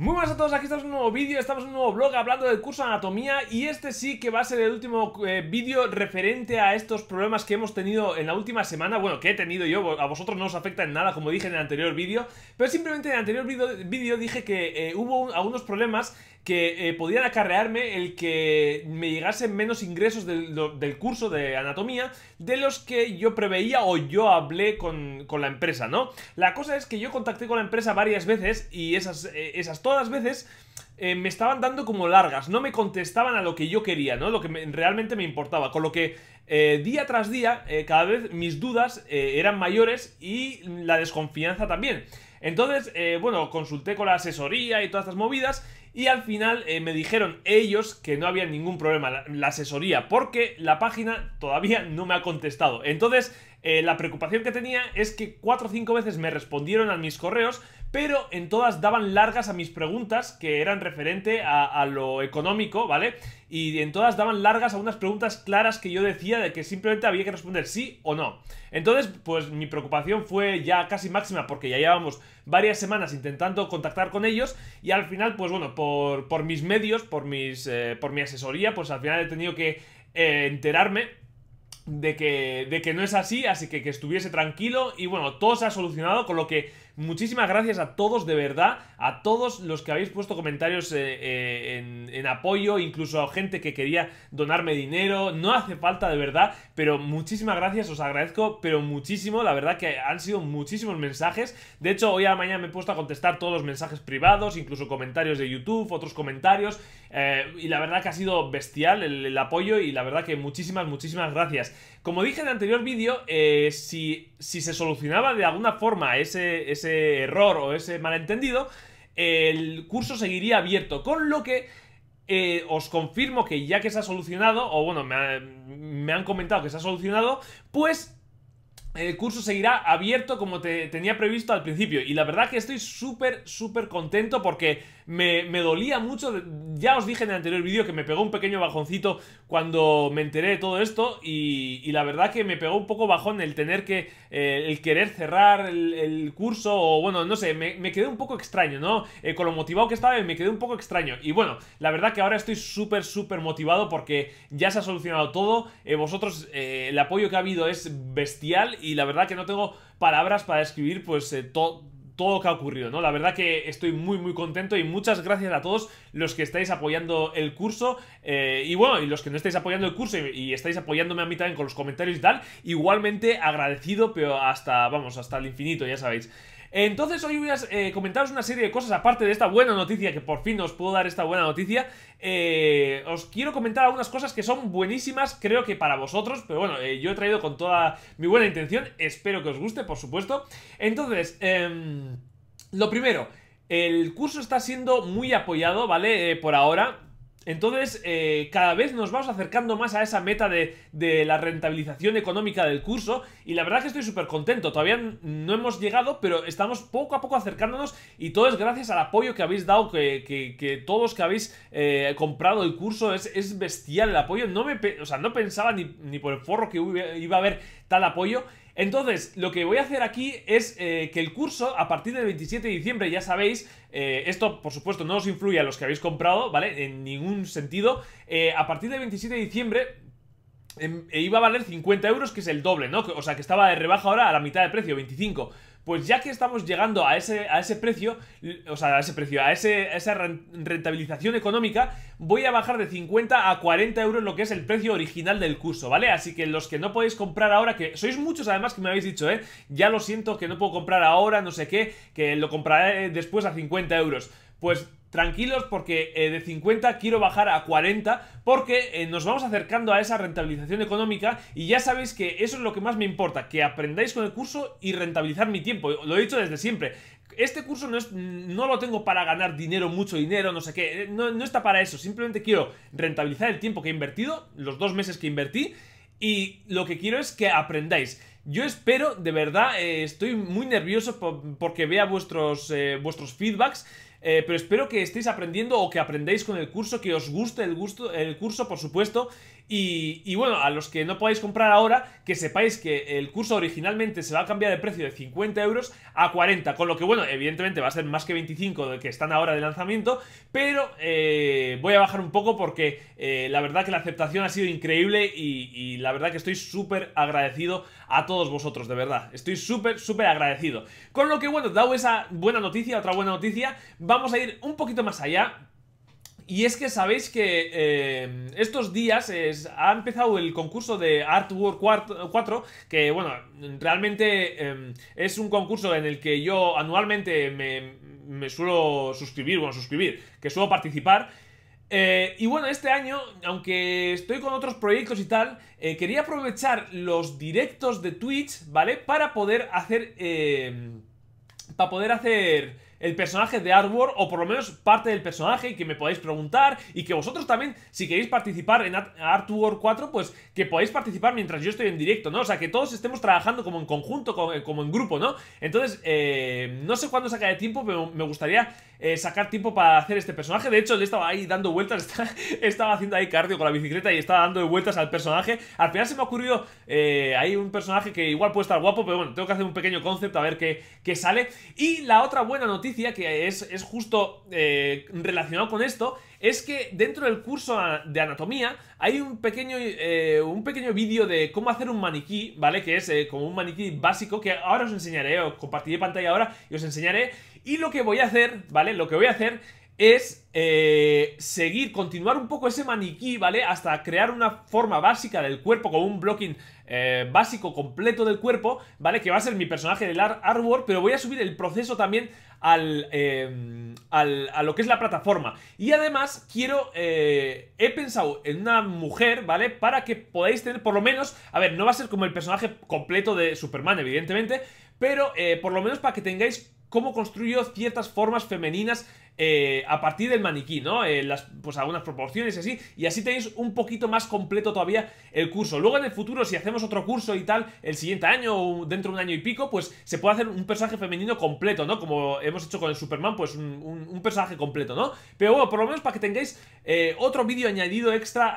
Muy buenas a todos, aquí estamos en un nuevo vídeo, estamos en un nuevo blog hablando del curso de anatomía y este sí que va a ser el último eh, vídeo referente a estos problemas que hemos tenido en la última semana, bueno, que he tenido yo, a vosotros no os afecta en nada como dije en el anterior vídeo, pero simplemente en el anterior vídeo dije que eh, hubo algunos problemas que eh, podían acarrearme el que me llegasen menos ingresos del, curso de anatomía de los que yo preveía o yo hablé con, la empresa, ¿no? La cosa es que yo contacté con la empresa varias veces y esas, eh, esas todas veces eh, me estaban dando como largas, no me contestaban a lo que yo quería, ¿no? Lo que realmente me importaba. Con lo que día tras día, cada vez mis dudas eran mayores y la desconfianza también. Entonces, bueno, consulté con la asesoría y todas estas movidas y al final eh, me dijeron ellos que no había ningún problema la, la asesoría, porque la página todavía no me ha contestado. Entonces eh, la preocupación que tenía es que cuatro o cinco veces me respondieron a mis correos, pero en todas daban largas a mis preguntas que eran referente a, lo económico, ¿vale? Y en todas daban largas a unas preguntas claras que yo decía de que simplemente había que responder sí o no. Entonces, pues mi preocupación fue ya casi máxima porque ya llevábamos varias semanas intentando contactar con ellos y al final, pues bueno, por, mis medios, por, mis, eh, por mi asesoría, pues al final he tenido que eh, enterarme de que, de que no es así, así que que estuviese tranquilo y bueno, todo se ha solucionado, con lo que muchísimas gracias a todos de verdad, a todos los que habéis puesto comentarios eh, eh, en, en, apoyo, incluso a gente que quería donarme dinero, no hace falta de verdad, pero muchísimas gracias, os agradezco, pero muchísimo, la verdad que han sido muchísimos mensajes, de hecho hoy a la mañana me he puesto a contestar todos los mensajes privados, incluso comentarios de YouTube, otros comentarios eh, y la verdad que ha sido bestial el, apoyo y la verdad que muchísimas, muchísimas gracias. Como dije en el anterior vídeo, eh, si, si, se solucionaba de alguna forma ese, ese error o ese malentendido, el curso seguiría abierto, con lo que eh, os confirmo que ya que se ha solucionado, o bueno, me, me han comentado que se ha solucionado, pues el curso seguirá abierto como te tenía previsto al principio. Y la verdad que estoy súper, súper contento porque me, dolía mucho. Ya os dije en el anterior vídeo que me pegó un pequeño bajoncito cuando me enteré de todo esto y, la verdad que me pegó un poco bajón el tener que, eh, el querer cerrar el, curso o bueno, no sé, me, quedé un poco extraño, ¿no? Eh, con lo motivado que estaba me quedé un poco extraño. Y bueno, la verdad que ahora estoy súper, súper motivado porque ya se ha solucionado todo. Eh, vosotros, el apoyo que ha habido es bestial y la verdad que no tengo palabras para describir pues todo todo lo que ha ocurrido, ¿no? La verdad que estoy muy, muy contento y muchas gracias a todos los que estáis apoyando el curso eh, y bueno, y los que no estáis apoyando el curso y, estáis apoyándome a mí también con los comentarios y tal, igualmente agradecido, pero hasta, vamos, hasta el infinito, ya sabéis. Entonces hoy voy a eh, comentaros una serie de cosas, aparte de esta buena noticia, que por fin os puedo dar esta buena noticia, eh, os quiero comentar algunas cosas que son buenísimas, creo que para vosotros, pero bueno, eh, yo he traído con toda mi buena intención, espero que os guste, por supuesto. Entonces, em, lo primero, el curso está siendo muy apoyado, ¿vale? por ahora, entonces, eh, cada vez nos vamos acercando más a esa meta de, la rentabilización económica del curso y la verdad que estoy súper contento. Todavía no hemos llegado, pero estamos poco a poco acercándonos y todo es gracias al apoyo que habéis dado, que, todos que habéis eh, comprado el curso, es, bestial el apoyo. No me, o sea, no pensaba ni, ni por el forro que iba a haber tal apoyo. Entonces, lo que voy a hacer aquí es eh, que el curso, a partir del 27 de diciembre, ya sabéis, eh, esto por supuesto no os influye a los que habéis comprado, ¿vale? En ningún sentido. Eh, a partir del 27 de diciembre em, iba a valer 50 euros, que es el doble, ¿no? O sea, que estaba de rebaja ahora a la mitad de precio, 25. Pues ya que estamos llegando a ese, a ese precio, o sea, a ese precio, a, ese, a esa rentabilización económica, voy a bajar de 50 a 40 euros lo que es el precio original del curso, ¿vale? Así que los que no podéis comprar ahora, que sois muchos además que me habéis dicho, ¿eh? Ya lo siento que no puedo comprar ahora, no sé qué, que lo compraré después a 50 euros. Pues Tranquilos porque eh, de 50 quiero bajar a 40 porque eh, nos vamos acercando a esa rentabilización económica y ya sabéis que eso es lo que más me importa, que aprendáis con el curso y rentabilizar mi tiempo. Lo he dicho desde siempre. Este curso no, es, no lo tengo para ganar dinero, mucho dinero, no sé qué, eh, no, está para eso. Simplemente quiero rentabilizar el tiempo que he invertido, los dos meses que invertí y lo que quiero es que aprendáis. Yo espero, de verdad, estoy muy nervioso porque vea vuestros, vuestros feedbacks eh, pero espero que estéis aprendiendo o que aprendéis con el curso, que os guste el, gusto, el curso, por supuesto, y, bueno, a los que no podáis comprar ahora, que sepáis que el curso originalmente se va a cambiar de precio de 50 euros a 40, con lo que bueno, evidentemente va a ser más que 25 de que están ahora de lanzamiento, pero eh, voy a bajar un poco porque eh, la verdad que la aceptación ha sido increíble y, y la verdad que estoy súper agradecido a todos vosotros, de verdad. Estoy súper, súper agradecido. Con lo que bueno, dado esa buena noticia, otra buena noticia, vamos a ir un poquito más allá y es que sabéis que eh, estos días es, ha empezado el concurso de Artwork 4, que bueno, realmente eh, es un concurso en el que yo anualmente me, suelo suscribir, bueno, suscribir, que suelo participar. Eh, y bueno, este año, aunque estoy con otros proyectos y tal, quería aprovechar los directos de Twitch, ¿vale? Para poder hacer... para poder hacer el personaje de Artwork o por lo menos parte del personaje y que me podáis preguntar y que vosotros también, si queréis participar en Artwork 4, pues que podáis participar mientras yo estoy en directo, ¿no? O sea, que todos estemos trabajando como en conjunto, como, en grupo, ¿no? Entonces, eh, no sé cuándo saca de tiempo, pero me gustaría eh, sacar tiempo para hacer este personaje. De hecho, le estaba ahí dando vueltas, estaba haciendo ahí cardio con la bicicleta y estaba dando vueltas al personaje. Al final se me ha ocurrido, eh, hay un personaje que igual puede estar guapo, pero bueno, tengo que hacer un pequeño concepto a ver qué, sale. Y la otra buena noticia, que es, es justo eh, relacionado con esto, es que dentro del curso de anatomía hay un pequeño, eh, un pequeño vídeo de cómo hacer un maniquí, ¿vale? Que es eh, como un maniquí básico que ahora os enseñaré, os compartiré pantalla ahora y os enseñaré. Y lo que voy a hacer, ¿vale? Lo que voy a hacer es eh, seguir, continuar un poco ese maniquí, ¿vale? Hasta crear una forma básica del cuerpo, con un blocking eh, básico completo del cuerpo, ¿vale? Que va a ser mi personaje del artwork, pero voy a subir el proceso también al, eh, al a lo que es la plataforma. Y además quiero, he pensado en una mujer, ¿vale? Para que podáis tener por lo menos, a ver, no va a ser como el personaje completo de Superman, evidentemente, pero por lo menos para que tengáis cómo construyó ciertas formas femeninas eh, a partir del maniquí, ¿no? Eh, las, pues algunas proporciones y así, y así tenéis un poquito más completo todavía el curso. Luego en el futuro, si hacemos otro curso y tal, el siguiente año o dentro de un año y pico, pues se puede hacer un personaje femenino completo, ¿no? Como hemos hecho con el Superman, pues un, personaje completo, ¿no? Pero bueno, por lo menos para que tengáis eh, otro vídeo añadido extra,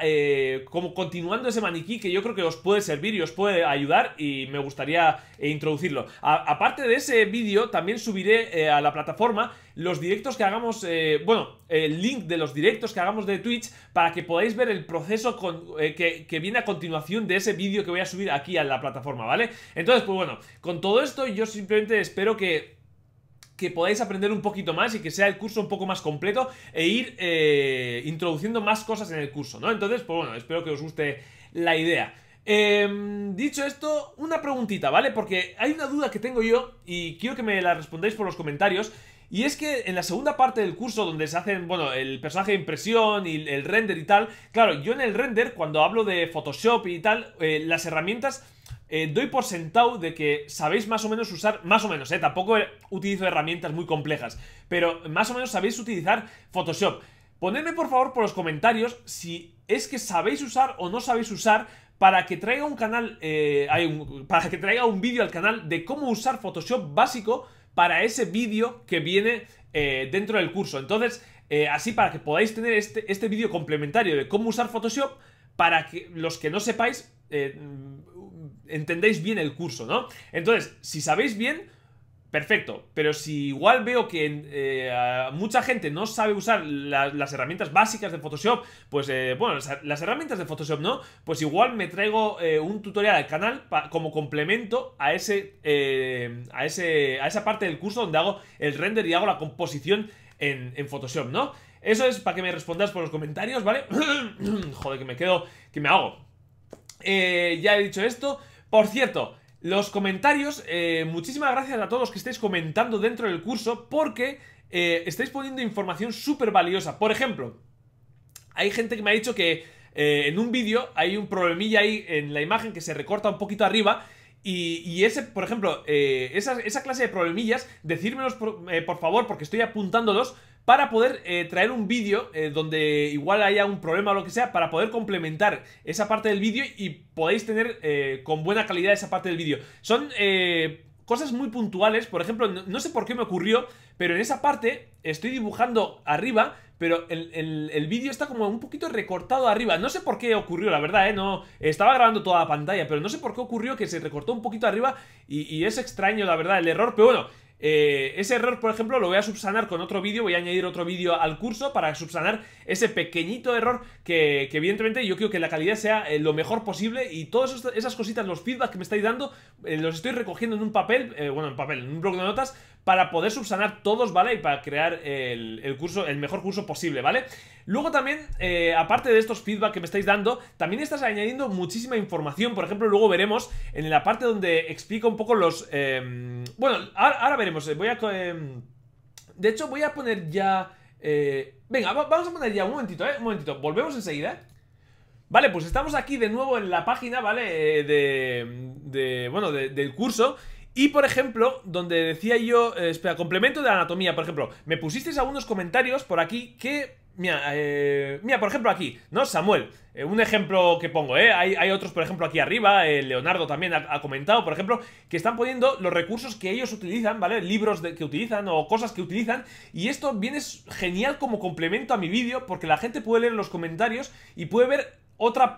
como continuando ese maniquí, que yo creo que os puede servir y os puede ayudar, y me gustaría introducirlo. aparte de ese vídeo, también subí eh, a la plataforma los directos que hagamos, eh, bueno, el link de los directos que hagamos de Twitch para que podáis ver el proceso eh, que, que, viene a continuación de ese vídeo que voy a subir aquí a la plataforma, ¿vale? Entonces, pues bueno, con todo esto yo simplemente espero que que podáis aprender un poquito más y que sea el curso un poco más completo e ir introduciendo más cosas en el curso, ¿no? Entonces, pues bueno, espero que os guste la idea. Em, dicho esto, una preguntita, ¿vale? Porque hay una duda que tengo yo y quiero que me la respondáis por los comentarios. Y es que en la segunda parte del curso, donde se hacen, bueno, el personaje de impresión y el render y tal, claro, yo en el render, cuando hablo de Photoshop y tal, eh, las herramientas eh, doy por sentado de que sabéis más o menos usar, más o menos, eh, tampoco utilizo herramientas muy complejas, pero más o menos sabéis utilizar Photoshop. Ponedme por favor por los comentarios si es que sabéis usar o no sabéis usar para que traiga un canal, eh, para que traiga un vídeo al canal de cómo usar Photoshop básico para ese vídeo que viene eh, dentro del curso. Entonces, eh, así para que podáis tener este, este vídeo complementario de cómo usar Photoshop para que los que no sepáis mm, entendáis bien el curso, ¿no? Entonces, si sabéis bien, perfecto. Pero si igual veo que eh, mucha gente no sabe usar las herramientas básicas de Photoshop, pues eh, bueno, las, herramientas de Photoshop no, pues igual me traigo eh, un tutorial al canal como complemento a ese, a ese, a esa parte del curso donde hago el render y hago la composición en, Photoshop, ¿no? Eso es para que me respondas por los comentarios, ¿vale? Joder, que me quedo, que me hago. ya he dicho esto. Por cierto, los comentarios, eh, muchísimas gracias a todos los que estáis comentando dentro del curso porque eh, estáis poniendo información súper valiosa. Por ejemplo, hay gente que me ha dicho que eh, en un vídeo hay un problemilla ahí en la imagen que se recorta un poquito arriba y, ese, por ejemplo, esa, clase de problemillas, decírmelos por, por, favor, porque estoy apuntándolos para poder eh, traer un vídeo eh, donde igual haya un problema o lo que sea, para poder complementar esa parte del vídeo y podéis tener eh, con buena calidad esa parte del vídeo. Son cosas muy puntuales, por ejemplo, no, sé por qué me ocurrió, pero en esa parte estoy dibujando arriba, pero el, vídeo está como un poquito recortado arriba. No sé por qué ocurrió, la verdad, ¿eh? No, estaba grabando toda la pantalla, pero no sé por qué ocurrió que se recortó un poquito arriba y es extraño, la verdad, el error, pero bueno... Eh, ese error, por ejemplo, lo voy a subsanar con otro vídeo, voy a añadir otro vídeo al curso para subsanar ese pequeñito error que, evidentemente yo quiero que la calidad sea eh, lo mejor posible y todas esas cositas, los feedback que me estáis dando, eh, los estoy recogiendo en un papel, bueno, en papel, en un blog de notas, para poder subsanar todos, ¿vale? Y para crear el, curso, el mejor curso posible, ¿vale? Luego también, aparte de estos feedback que me estáis dando, también estás añadiendo muchísima información. Por ejemplo, luego veremos en la parte donde explico un poco los... bueno, ahora veremos eh, em, de hecho, voy a poner ya... Eh, venga, vamos a poner ya un momentito, ¿eh? Un momentito. Volvemos enseguida. Vale, pues estamos aquí de nuevo en la página, ¿vale? Eh, de... bueno, del curso. Y por ejemplo, donde decía yo, espera, complemento de anatomía, por ejemplo, me pusisteis algunos comentarios por aquí que eh, mira, por ejemplo aquí, ¿no? Samuel, eh, un ejemplo que pongo, ¿eh? Hay, otros, por ejemplo, aquí arriba, eh, Leonardo también ha, comentado, por ejemplo, que están poniendo los recursos que ellos utilizan, ¿vale? Libros de, que utilizan o cosas que utilizan, y esto viene genial como complemento a mi vídeo, porque la gente puede leer los comentarios y puede ver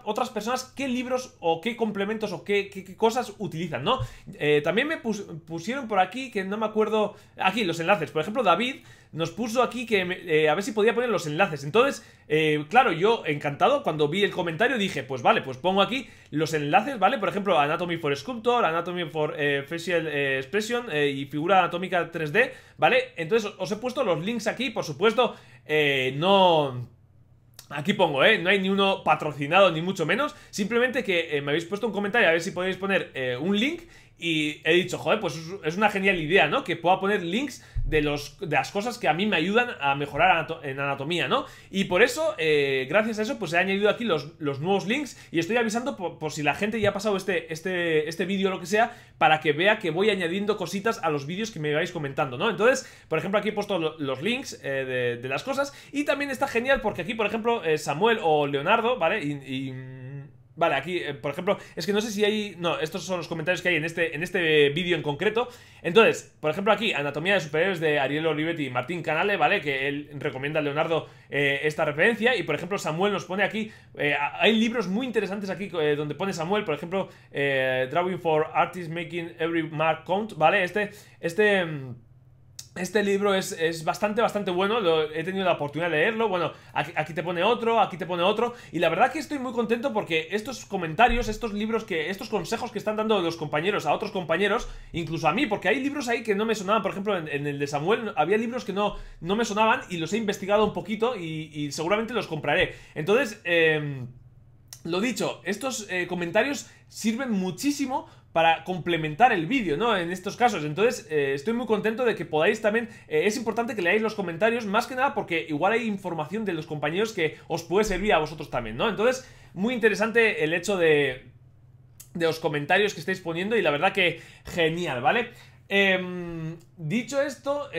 otras personas qué libros o qué complementos o qué, cosas utilizan, ¿no? Eh, también me pusieron por aquí, que no me acuerdo, aquí los enlaces, por ejemplo, David nos puso aquí que eh, a ver si podía poner los enlaces. Entonces, eh, claro, yo encantado, cuando vi el comentario dije, pues vale, pues pongo aquí los enlaces, ¿vale? Por ejemplo, Anatomy for Sculptor, Anatomy for Facial Expression y figura anatómica 3D, ¿vale? Entonces os he puesto los links aquí, por supuesto, no Aquí pongo, ¿eh? No hay ni uno patrocinado, ni mucho menos. Simplemente que eh, me habéis puesto un comentario, a ver si podéis poner eh, un link y he dicho, joder, pues es una genial idea, ¿no? Que pueda poner links de, los, de las cosas que a mí me ayudan a mejorar en anatomía, ¿no? Y por eso, eh, gracias a eso, pues he añadido aquí los, nuevos links y estoy avisando por, si la gente ya ha pasado este, este, este vídeo o lo que sea, para que vea que voy añadiendo cositas a los vídeos que me vais comentando, ¿no? Entonces, por ejemplo, aquí he puesto los links eh, de, las cosas y también está genial porque aquí, por ejemplo, eh, Samuel o Leonardo, ¿vale? y Vale, aquí, eh, por ejemplo, es que no sé si hay... No, estos son los comentarios que hay en este, en este vídeo en concreto. Entonces, por ejemplo, aquí, Anatomía de Superhéroes de Ariel Olivetti y Martín Canale, ¿vale? Que él recomienda a Leonardo eh, esta referencia. Y, por ejemplo, Samuel nos pone aquí... Eh, hay libros muy interesantes aquí donde pone Samuel, por ejemplo, Drawing for Artists Making Every Mark Count, ¿vale? Este... este mm, este libro es, bastante, bastante bueno, he tenido la oportunidad de leerlo, bueno, aquí, te pone otro, aquí te pone otro, y la verdad que estoy muy contento porque estos comentarios, estos libros que, estos consejos que están dando los compañeros a otros compañeros, incluso a mí, porque hay libros ahí que no me sonaban, por ejemplo, en, el de Samuel había libros que no, no me sonaban y los he investigado un poquito y, y seguramente los compraré. Entonces, eh... Lo dicho, estos eh, comentarios sirven muchísimo para complementar el vídeo, ¿no? En estos casos. Entonces, eh, estoy muy contento de que podáis también... Eh, es importante que leáis los comentarios, más que nada porque igual hay información de los compañeros que os puede servir a vosotros también, ¿no? Entonces, muy interesante el hecho de, de los comentarios que estáis poniendo y la verdad que genial, ¿vale? Em, dicho esto,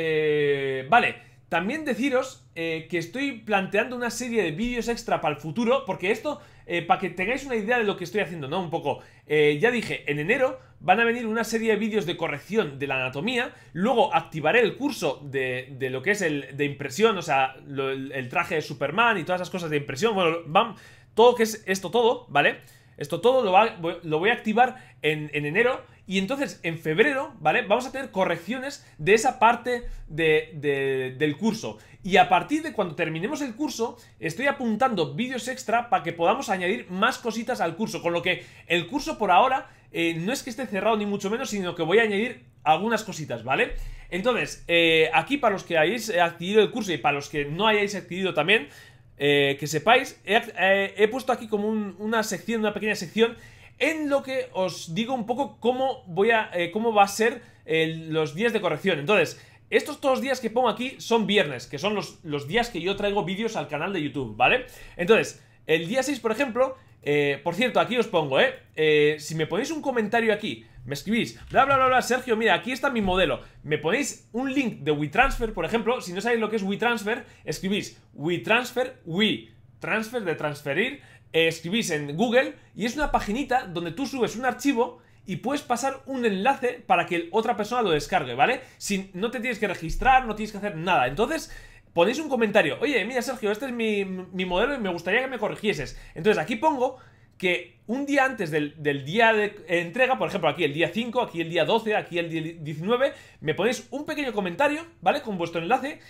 vale... También deciros que estoy planteando una serie de vídeos extra para el futuro, porque esto eh, para que tengáis una idea de lo que estoy haciendo, ¿no? Un poco, eh, ya dije, en enero van a venir una serie de vídeos de corrección de la anatomía, luego activaré el curso de, de lo que es el de impresión, o sea, el, traje de Superman y todas esas cosas de impresión, bueno, van, todo que es esto todo, ¿vale? Esto todo lo, lo voy a activar en, en enero y entonces, en febrero, ¿vale? Vamos a tener correcciones de esa parte de, del curso. Y a partir de cuando terminemos el curso, estoy apuntando vídeos extra para que podamos añadir más cositas al curso. Con lo que el curso por ahora eh, no es que esté cerrado ni mucho menos, sino que voy a añadir algunas cositas, ¿vale? Entonces, eh, aquí para los que hayáis adquirido el curso y para los que no hayáis adquirido también, eh, que sepáis, he, puesto aquí como una sección, una pequeña sección en lo que os digo un poco cómo, voy a, eh, cómo va a ser eh, los días de corrección. Entonces, estos dos días que pongo aquí son viernes, que son los, días que yo traigo vídeos al canal de YouTube, ¿vale? Entonces, el día 6, por ejemplo, eh, por cierto, aquí os pongo, ¿eh? ¿eh? Si me ponéis un comentario aquí, me escribís, bla, bla, bla, bla, Sergio, mira, aquí está mi modelo. Me ponéis un link de WeTransfer, por ejemplo, si no sabéis lo que es WeTransfer, escribís WeTransfer, We, transfer de transferir, escribís en Google y es una paginita donde tú subes un archivo y puedes pasar un enlace para que otra persona lo descargue, ¿vale? Si no te tienes que registrar, no tienes que hacer nada. Entonces, ponéis un comentario. Oye, mira, Sergio, este es mi, modelo y me gustaría que me corrigieses. Entonces, aquí pongo que un día antes del, del, día de entrega, por ejemplo, aquí el día 5, aquí el día 12, aquí el día 19, me ponéis un pequeño comentario, ¿vale? Con vuestro enlace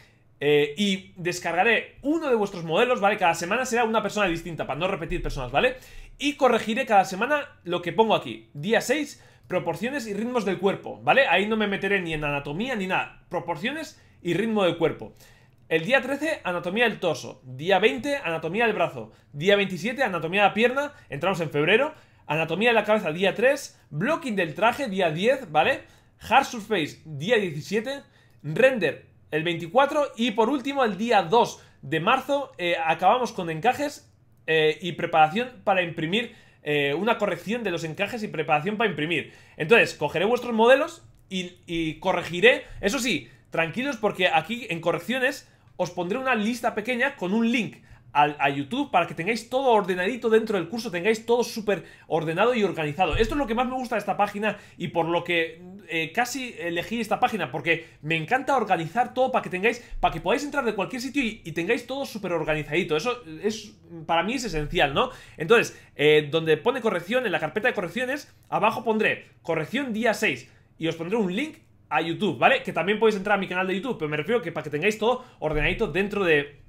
eh, y descargaré uno de vuestros modelos, ¿vale? Cada semana será una persona distinta, para no repetir personas, ¿vale? Y corregiré cada semana lo que pongo aquí. Día 6, proporciones y ritmos del cuerpo, ¿vale? Ahí no me meteré ni en anatomía ni nada. Proporciones y ritmo del cuerpo. El día 13, anatomía del torso. Día 20, anatomía del brazo. Día 27, anatomía de la pierna. Entramos en febrero. Anatomía de la cabeza, día 3. Blocking del traje, día 10, ¿vale? Hard surface, día 17. Render el 24 y por último el día 2 de marzo eh, acabamos con encajes eh, y preparación para imprimir eh, una corrección de los encajes y preparación para imprimir. Entonces, cogeré vuestros modelos y corregiré, eso sí, tranquilos porque aquí en correcciones os pondré una lista pequeña con un link a, YouTube para que tengáis todo ordenadito dentro del curso, tengáis todo súper ordenado y organizado. Esto es lo que más me gusta de esta página y por lo que eh, casi elegí esta página, porque me encanta organizar todo para que tengáis, para que podáis entrar de cualquier sitio y, tengáis todo súper organizadito. Eso es, para mí es esencial, ¿no? Entonces, eh, donde pone corrección, en la carpeta de correcciones, abajo pondré corrección día 6 y os pondré un link a YouTube, ¿vale? Que también podéis entrar a mi canal de YouTube, pero me refiero que para que tengáis todo ordenadito dentro de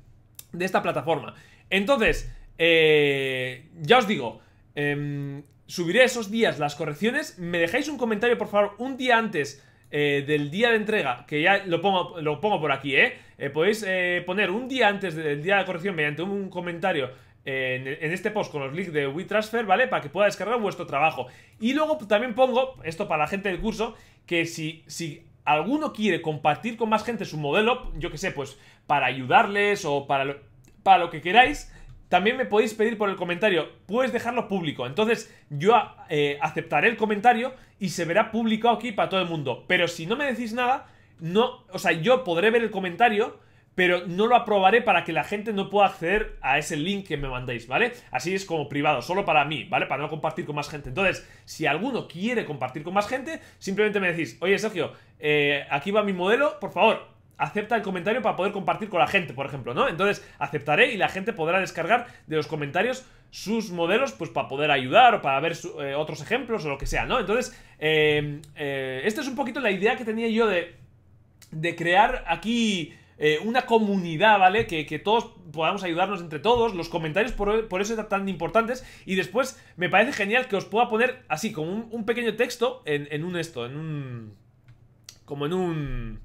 de esta plataforma. Entonces, eh, ya os digo, em, subiré esos días las correcciones. Me dejáis un comentario, por favor, un día antes eh, del día de entrega, que ya lo pongo, lo pongo por aquí, ¿eh? eh podéis poner un día antes del día de corrección mediante un comentario en, este post con los links de WeTransfer, ¿vale? Para que pueda descargar vuestro trabajo. Y luego pues, también pongo, esto para la gente del curso, que si, si alguno quiere compartir con más gente su modelo, yo que sé, pues para ayudarles o para lo, para lo que queráis, también me podéis pedir por el comentario, puedes dejarlo público. Entonces yo eh, aceptaré el comentario y se verá público aquí para todo el mundo. Pero si no me decís nada, no, o sea, yo podré ver el comentario pero no lo aprobaré para que la gente no pueda acceder a ese link que me mandéis, ¿vale? Así es como privado, solo para mí, ¿vale? Para no compartir con más gente. Entonces, si alguno quiere compartir con más gente, simplemente me decís, oye Sergio, eh, aquí va mi modelo, por favor, acepta el comentario para poder compartir con la gente, por ejemplo, ¿no? Entonces aceptaré y la gente podrá descargar de los comentarios sus modelos, pues para poder ayudar o para ver eh, otros ejemplos o lo que sea, ¿no? Entonces, eh, esta es un poquito la idea que tenía yo de, de crear aquí eh, una comunidad, ¿vale? Que, todos podamos ayudarnos entre todos. Los comentarios por, eso están tan importantes. Y después me parece genial que os pueda poner así, como un, pequeño texto en, en un esto, en un... Como en un...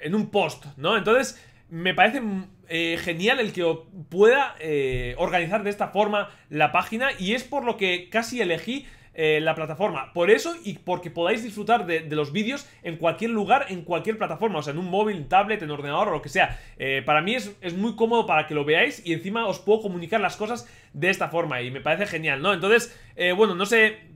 En un post, ¿no? Entonces, me parece mm, eh, genial el que pueda eh, organizar de esta forma la página y es por lo que casi elegí eh, la plataforma. Por eso y porque podáis disfrutar de, los vídeos en cualquier lugar, en cualquier plataforma, o sea, en un móvil, tablet, en ordenador o lo que sea. Eh, para mí es, muy cómodo para que lo veáis y encima os puedo comunicar las cosas de esta forma y me parece genial, ¿no? Entonces, eh, bueno, no sé...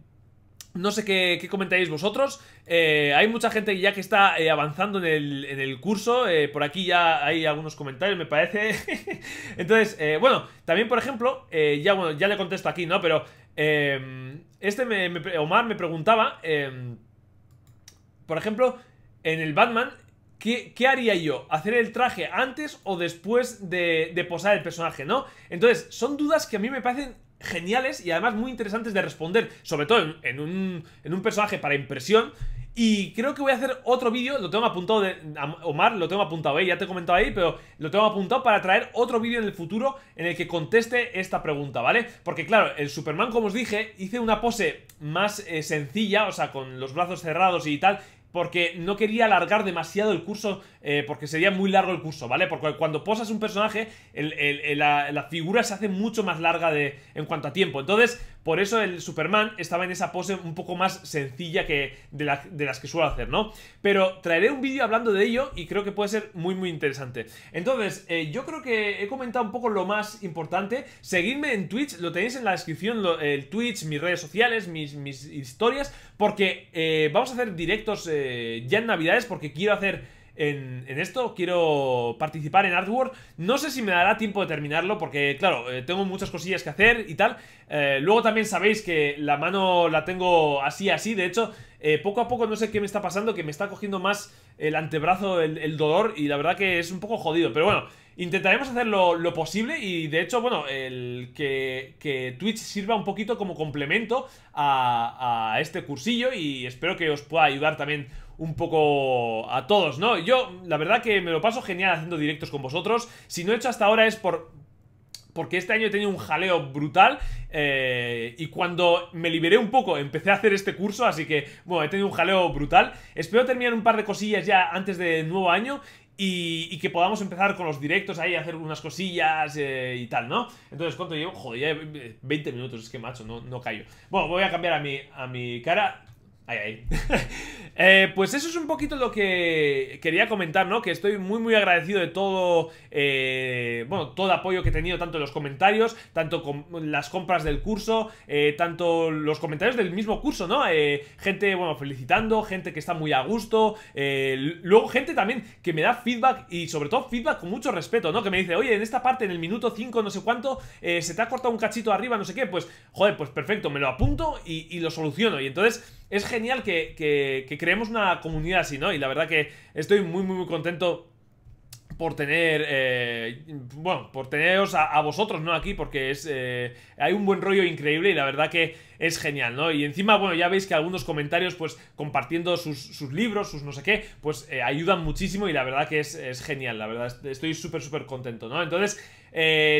No sé qué, comentáis vosotros. hay mucha gente ya que está avanzando en el, curso. por aquí ya hay algunos comentarios, me parece. Entonces, bueno, también por ejemplo, ya bueno, ya le contesto aquí, ¿no? Pero Em, este me, Omar me preguntaba, em, por ejemplo, en el Batman, ¿qué, haría yo? ¿Hacer el traje antes o después de, posar el personaje, no? Entonces, son dudas que a mí me parecen geniales y además muy interesantes de responder, sobre todo en, un, en un, personaje para impresión y creo que voy a hacer otro vídeo, lo tengo apuntado de Omar, lo tengo apuntado ahí, ya te he comentado ahí, pero lo tengo apuntado para traer otro vídeo en el futuro en el que conteste esta pregunta, ¿vale? Porque claro, el Superman, como os dije, hice una pose más eh, sencilla, o sea, con los brazos cerrados y tal, porque no quería alargar demasiado el curso, eh, porque sería muy largo el curso, ¿vale? Porque cuando posas un personaje, la, la, figura se hace mucho más larga de, en cuanto a tiempo. Entonces, por eso el Superman estaba en esa pose un poco más sencilla que de, las que suelo hacer, ¿no? Pero traeré un vídeo hablando de ello y creo que puede ser muy, muy interesante. Entonces, eh, yo creo que he comentado un poco lo más importante. Seguidme en Twitch, lo tenéis en la descripción, el Twitch, mis redes sociales, mis, mis historias, porque eh, vamos a hacer directos eh, ya en Navidades, porque quiero hacer en, esto, quiero participar en Artwork. No sé si me dará tiempo de terminarlo porque, claro, eh, tengo muchas cosillas que hacer y tal. Eh, luego también sabéis que la mano la tengo así, así. De hecho, eh, poco a poco no sé qué me está pasando, que me está cogiendo más el antebrazo, el, dolor y la verdad que es un poco jodido. Pero bueno, intentaremos hacer lo, posible y de hecho, bueno, el que, que Twitch sirva un poquito como complemento a este cursillo y espero que os pueda ayudar también un poco a todos, ¿no? Yo, la verdad que me lo paso genial haciendo directos con vosotros. Si no he hecho hasta ahora es por, porque este año he tenido un jaleo brutal eh, y cuando me liberé un poco empecé a hacer este curso, así que bueno, he tenido un jaleo brutal. Espero terminar un par de cosillas ya antes del nuevo año y, que podamos empezar con los directos ahí, hacer unas cosillas eh, y tal, ¿no? Entonces, ¿cuánto llevo? Joder, ya 20 eh, minutos, es que macho, no, no callo. Bueno, voy a cambiar a mi, a mi cara. Ahí, ahí Eh, pues eso es un poquito lo que quería comentar, ¿no? Que estoy muy, muy agradecido de todo, eh, bueno, todo apoyo que he tenido, tanto en los comentarios, tanto con las compras del curso, eh, tanto los comentarios del mismo curso, ¿no? gente, bueno, felicitando, gente que está muy a gusto, luego gente también que me da feedback y sobre todo feedback con mucho respeto, ¿no? Que me dice, oye, en esta parte, en el minuto 5, no sé cuánto, se te ha cortado un cachito arriba, no sé qué, pues, joder, pues perfecto, me lo apunto y, lo soluciono. Y entonces es genial que, que creemos una comunidad así, ¿no? Y la verdad que estoy muy, muy, muy contento por tener, eh, bueno, por teneros a, vosotros, ¿no? Aquí, porque es, eh, hay un buen rollo increíble y la verdad que es genial, ¿no? Y encima, bueno, ya veis que algunos comentarios, pues, compartiendo sus, libros, sus no sé qué, pues, eh, ayudan muchísimo y la verdad que es, genial, la verdad, estoy súper, súper contento, ¿no? Entonces,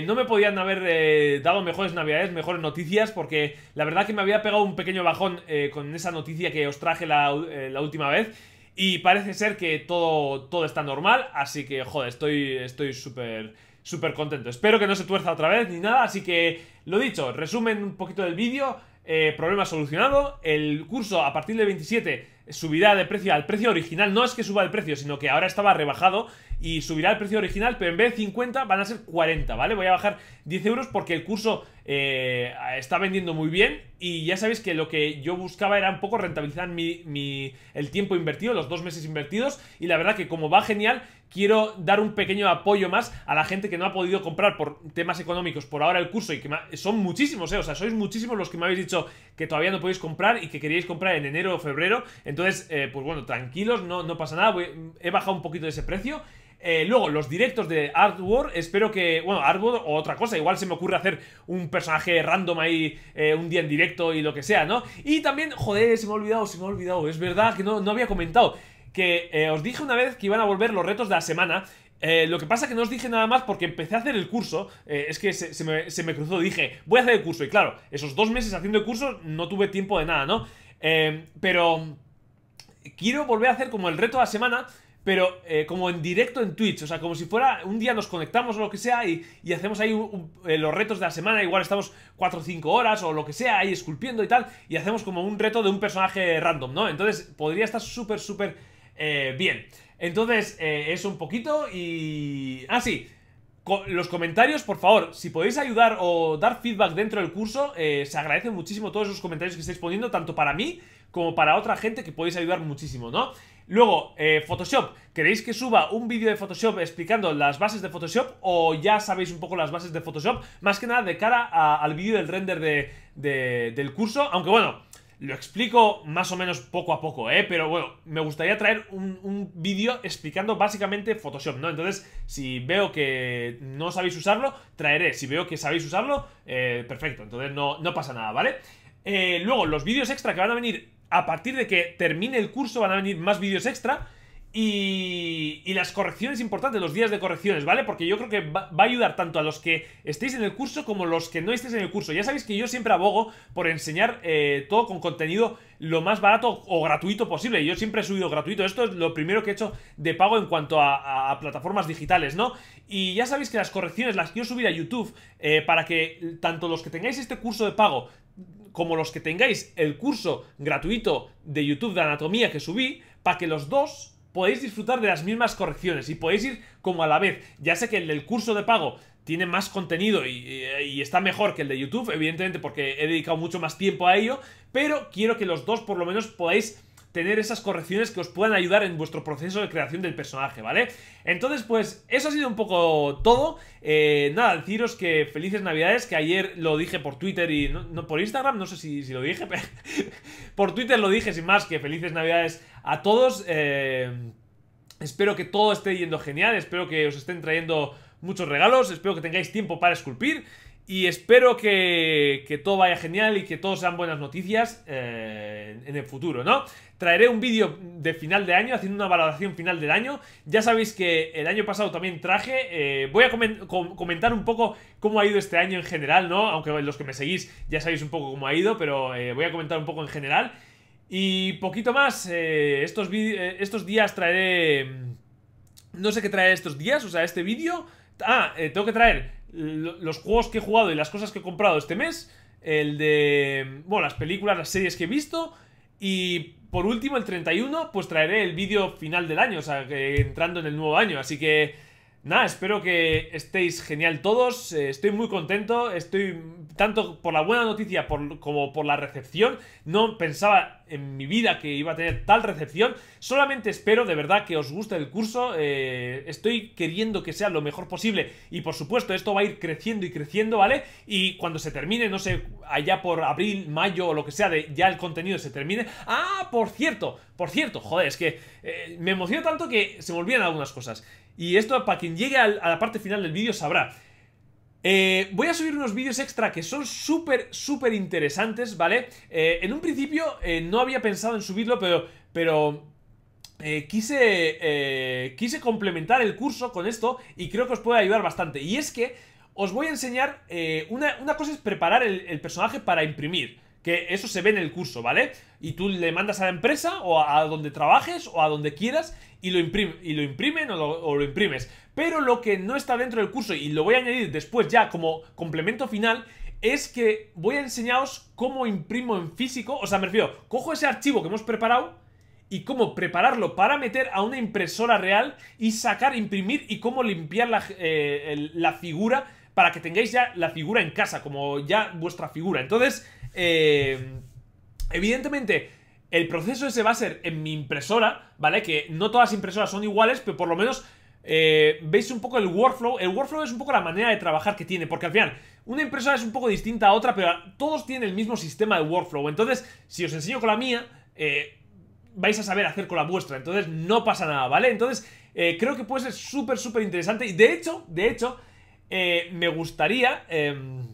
no me podían haber dado mejores navidades, mejores noticias, porque la verdad que me había pegado un pequeño bajón con esa noticia que os traje la última vez. Y parece ser que todo, todo está normal, así que, joder, estoy estoy súper súper contento. Espero que no se tuerza otra vez ni nada, así que, lo dicho, resumen un poquito del vídeo, eh, problema solucionado, el curso a partir del 27 subirá de precio al precio original, no es que suba el precio, sino que ahora estaba rebajado y subirá el precio original, pero en vez de 50 van a ser 40, ¿vale? Voy a bajar 10 euros porque el curso eh, está vendiendo muy bien y ya sabéis que lo que yo buscaba era un poco rentabilizar mi, el tiempo invertido, los dos meses invertidos y la verdad que como va genial quiero dar un pequeño apoyo más a la gente que no ha podido comprar por temas económicos por ahora el curso y que son muchísimos, ¿eh? o sea, sois muchísimos los que me habéis dicho que todavía no podéis comprar y que queríais comprar en enero o febrero, entonces, eh, pues bueno, tranquilos, no, pasa nada, he bajado un poquito de ese precio eh, luego, los directos de Artwork, espero que... Bueno, Artwork o otra cosa, igual se me ocurre hacer un personaje random ahí eh, un día en directo y lo que sea, ¿no? Y también, joder, se me ha olvidado, se me ha olvidado, es verdad que no, había comentado que eh, os dije una vez que iban a volver los retos de la semana. lo que pasa que no os dije nada más porque empecé a hacer el curso. es que me, se, me, cruzó, dije, voy a hacer el curso. Y claro, esos dos meses haciendo el curso no tuve tiempo de nada, ¿no? pero quiero volver a hacer como el reto de la semana, pero eh, como en directo en Twitch, o sea, como si fuera un día nos conectamos o lo que sea y, hacemos ahí eh, los retos de la semana, igual estamos 4 o 5 horas o lo que sea ahí esculpiendo y tal, y hacemos como un reto de un personaje random, ¿no? Entonces podría estar súper, súper eh, bien. Entonces, eso un poquito y... Ah, sí. los comentarios, por favor, si podéis ayudar o dar feedback dentro del curso, se agradecen muchísimo todos esos comentarios que estáis poniendo, tanto para mí como para otra gente que podéis ayudar muchísimo, ¿no? Luego, eh, Photoshop. ¿Queréis que suba un vídeo de Photoshop explicando las bases de Photoshop? ¿O ya sabéis un poco las bases de Photoshop? Más que nada de cara al vídeo del render de, del curso. Aunque bueno, lo explico más o menos poco a poco, ¿eh? Pero bueno, me gustaría traer un, vídeo explicando básicamente Photoshop, ¿no? Entonces, si veo que no sabéis usarlo, traeré. Si veo que sabéis usarlo, eh, perfecto. Entonces no, pasa nada, ¿vale? Eh, luego, los vídeos extra que van a venir a partir de que termine el curso van a venir más vídeos extra y, las correcciones importantes, los días de correcciones, ¿vale? Porque yo creo que va, a ayudar tanto a los que estéis en el curso como a los que no estéis en el curso. Ya sabéis que yo siempre abogo por enseñar eh, todo con contenido lo más barato o gratuito posible. Yo siempre he subido gratuito. Esto es lo primero que he hecho de pago en cuanto a, plataformas digitales, ¿no? Y ya sabéis que las correcciones las quiero subir a YouTube eh, para que tanto los que tengáis este curso de pago como los que tengáis el curso gratuito de YouTube de anatomía que subí, para que los dos podéis disfrutar de las mismas correcciones y podéis ir como a la vez. Ya sé que el del curso de pago tiene más contenido y, y, está mejor que el de YouTube, evidentemente porque he dedicado mucho más tiempo a ello, pero quiero que los dos por lo menos podáis tener esas correcciones que os puedan ayudar en vuestro proceso de creación del personaje, ¿vale? Entonces, pues, eso ha sido un poco todo. Eh, nada, deciros que felices navidades, que ayer lo dije por Twitter y no, por Instagram, no sé si, si lo dije, pero por Twitter lo dije sin más que felices navidades a todos. Eh, espero que todo esté yendo genial, espero que os estén trayendo muchos regalos, espero que tengáis tiempo para esculpir. Y espero que, todo vaya genial y que todos sean buenas noticias eh, en el futuro, ¿no? Traeré un vídeo de final de año, haciendo una valoración final del año. Ya sabéis que el año pasado también traje. Eh, voy a comentar un poco cómo ha ido este año en general, ¿no? Aunque los que me seguís ya sabéis un poco cómo ha ido, pero eh, voy a comentar un poco en general. Y poquito más, estos, estos días traeré... Mm, no sé qué traeré estos días, o sea, este vídeo... Ah, tengo que traer los juegos que he jugado y las cosas que he comprado este mes, el de, bueno, las películas, las series que he visto y por último el 31 pues traeré el vídeo final del año, o sea, entrando en el nuevo año, así que Nada, espero que estéis genial todos. Eh, estoy muy contento. Estoy tanto por la buena noticia como por la recepción. No pensaba en mi vida que iba a tener tal recepción. Solamente espero de verdad que os guste el curso. Eh, estoy queriendo que sea lo mejor posible. Y por supuesto, esto va a ir creciendo y creciendo, ¿vale? Y cuando se termine, no sé, allá por abril, mayo o lo que sea, de ya el contenido se termine. Ah, por cierto, por cierto, joder, es que eh, me emociono tanto que se me olvidan algunas cosas. Y esto, para quien llegue a la parte final del vídeo, sabrá. Eh, voy a subir unos vídeos extra que son súper, súper interesantes, ¿vale? Eh, en un principio eh, no había pensado en subirlo, pero, pero quise, quise complementar el curso con esto y creo que os puede ayudar bastante. Y es que os voy a enseñar, una, cosa es preparar el, personaje para imprimir, que eso se ve en el curso, ¿vale? Y tú le mandas a la empresa o a donde trabajes o a donde quieras y lo, y lo imprimen o lo, imprimes. Pero lo que no está dentro del curso, y lo voy a añadir después ya como complemento final, es que voy a enseñaros cómo imprimo en físico, o sea, me refiero, cojo ese archivo que hemos preparado y cómo prepararlo para meter a una impresora real y sacar, imprimir y cómo limpiar la, eh, la figura para que tengáis ya la figura en casa, como ya vuestra figura. Entonces, eh, evidentemente el proceso ese va a ser en mi impresora, ¿vale? Que no todas las impresoras son iguales, pero por lo menos eh, veis un poco el workflow. El workflow es un poco la manera de trabajar que tiene, porque al final una impresora es un poco distinta a otra, pero todos tienen el mismo sistema de workflow. Entonces, si os enseño con la mía, eh, vais a saber hacer con la vuestra. Entonces, no pasa nada, ¿vale? Entonces, eh, creo que puede ser súper, súper interesante. Y de hecho, de hecho, eh, me gustaría... Em,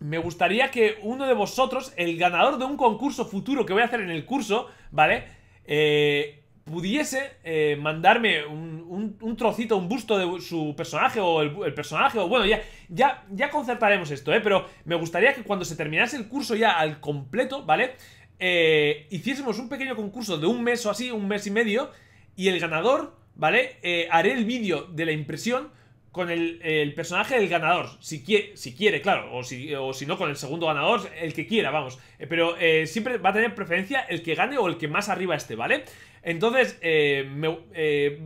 me gustaría que uno de vosotros, el ganador de un concurso futuro que voy a hacer en el curso, ¿vale? Eh, pudiese eh, mandarme un, trocito, un busto de su personaje o el, personaje, o bueno, ya, ya, ya concertaremos esto, ¿eh? Pero me gustaría que cuando se terminase el curso ya al completo, ¿vale? Eh, hiciésemos un pequeño concurso de un mes o así, un mes y medio, y el ganador, ¿vale? haré el vídeo de la impresión con el, personaje del ganador, si quiere, si quiere claro, o si, o si, no, con el segundo ganador, el que quiera, vamos. Eh, pero eh, siempre va a tener preferencia el que gane o el que más arriba esté, ¿vale? Entonces, eh,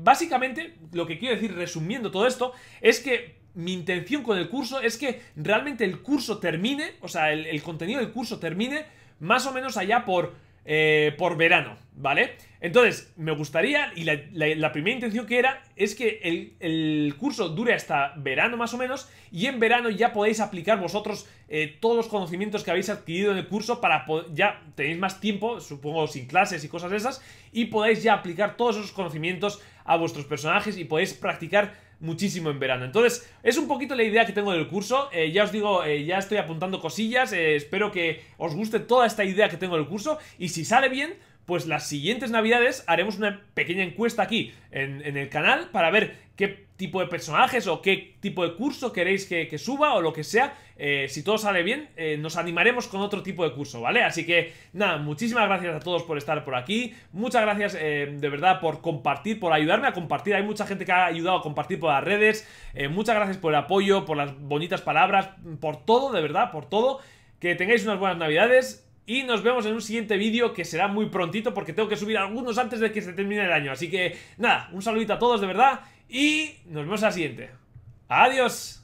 básicamente, lo que quiero decir resumiendo todo esto es que mi intención con el curso es que realmente el curso termine, o sea, el, el contenido del curso termine más o menos allá por, por verano, ¿Vale? Entonces, me gustaría, y la, primera intención que era, es que el, curso dure hasta verano más o menos, y en verano ya podéis aplicar vosotros eh, todos los conocimientos que habéis adquirido en el curso para ya tenéis más tiempo, supongo sin clases y cosas esas, y podéis ya aplicar todos esos conocimientos a vuestros personajes y podéis practicar muchísimo en verano. Entonces, es un poquito la idea que tengo del curso. Eh, ya os digo, eh, ya estoy apuntando cosillas. espero que os guste toda esta idea que tengo del curso. Y si sale bien, pues las siguientes navidades haremos una pequeña encuesta aquí en, el canal para ver qué tipo de personajes o qué tipo de curso queréis que, suba o lo que sea. Eh, si todo sale bien, eh, nos animaremos con otro tipo de curso, ¿vale? Así que nada, muchísimas gracias a todos por estar por aquí. Muchas gracias eh, de verdad por compartir, por ayudarme a compartir. Hay mucha gente que ha ayudado a compartir por las redes. muchas gracias por el apoyo, por las bonitas palabras, por todo, de verdad, por todo. Que tengáis unas buenas navidades y nos vemos en un siguiente vídeo que será muy prontito porque tengo que subir algunos antes de que se termine el año. Así que nada, un saludito a todos de verdad y nos vemos a siguiente. Adiós.